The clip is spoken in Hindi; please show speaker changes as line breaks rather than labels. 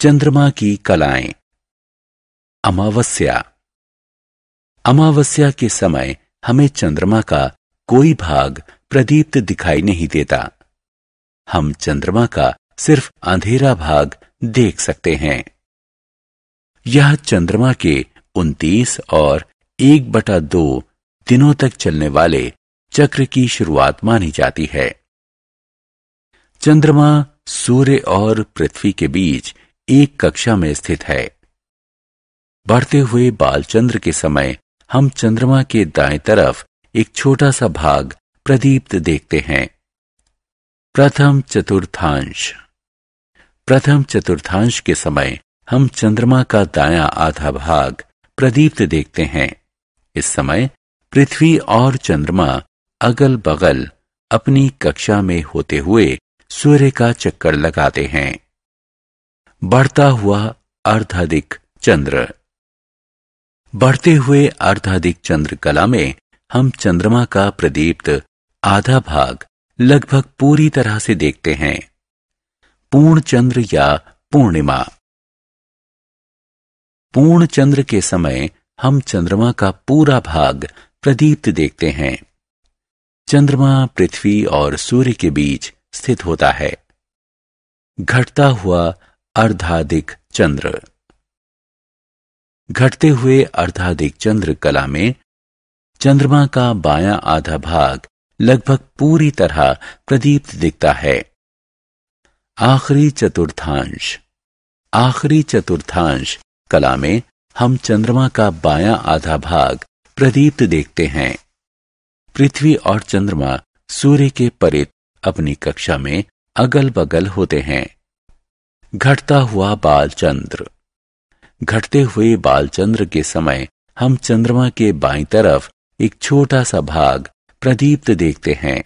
चंद्रमा की कलाएं अमावस्या अमावस्या के समय हमें चंद्रमा का कोई भाग प्रदीप्त दिखाई नहीं देता हम चंद्रमा का सिर्फ अंधेरा भाग देख सकते हैं यह चंद्रमा के 29 और एक बटा दो दिनों तक चलने वाले चक्र की शुरुआत मानी जाती है चंद्रमा सूर्य और पृथ्वी के बीच एक कक्षा में स्थित है बढ़ते हुए बालचंद्र के समय हम चंद्रमा के दाएं तरफ एक छोटा सा भाग प्रदीप्त देखते हैं प्रथम चतुर्थांश प्रथम चतुर्थांश के समय हम चंद्रमा का दाया आधा भाग प्रदीप्त देखते हैं इस समय पृथ्वी और चंद्रमा अगल बगल अपनी कक्षा में होते हुए सूर्य का चक्कर लगाते हैं बढ़ता हुआ अर्धाधिक चंद्र बढ़ते हुए अर्धाधिक चंद्र कला में हम चंद्रमा का प्रदीप्त आधा भाग लगभग पूरी तरह से देखते हैं पूर्ण चंद्र या पूर्णिमा पूर्ण चंद्र के समय हम चंद्रमा का पूरा भाग प्रदीप्त देखते हैं चंद्रमा पृथ्वी और सूर्य के बीच स्थित होता है घटता हुआ अर्धाधिक चंद्र घटते हुए अर्धाधिक चंद्र कला में चंद्रमा का बायां आधा भाग लगभग पूरी तरह प्रदीप्त दिखता है आखिरी चतुर्थांश आखिरी चतुर्थांश कला में हम चंद्रमा का बायां आधा भाग प्रदीप्त देखते हैं पृथ्वी और चंद्रमा सूर्य के परित अपनी कक्षा में अगल बगल होते हैं घटता हुआ बालचंद्र घटते हुए बालचंद्र के समय हम चंद्रमा के बाई तरफ एक छोटा सा भाग प्रदीप्त देखते हैं